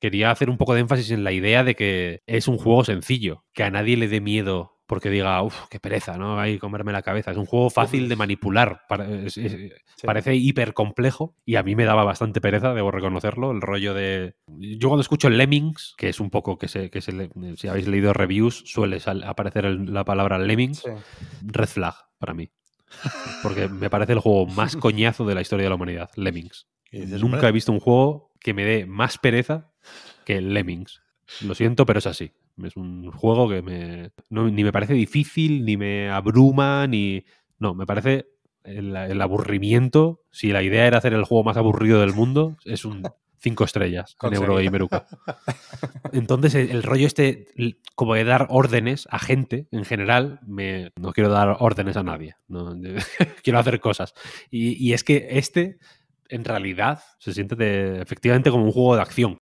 quería hacer un poco de énfasis en la idea de que es un juego sencillo, que a nadie le dé miedo porque diga, uff, qué pereza, ¿no? Ahí comerme la cabeza. Es un juego fácil de manipular. Parece, hiper complejo y a mí me daba bastante pereza, debo reconocerlo. El rollo de. Yo cuando escucho Lemmings, que es un poco que, si habéis leído reviews, suele aparecer la palabra Lemmings. Red flag para mí. Porque me parece el juego más coñazo de la historia de la humanidad, Lemmings. Nunca he visto un juego que me dé más pereza que Lemmings. Lo siento, pero es así. Es un juego que me, ni me parece difícil, ni me abruma, ni... No, me parece el, aburrimiento. Si la idea era hacer el juego más aburrido del mundo, es un cinco estrellas en Entonces, el, rollo este, como de dar órdenes a gente en general, me, no quiero dar órdenes a nadie. quiero hacer cosas. Y, es que este en realidad se siente efectivamente como un juego de acción.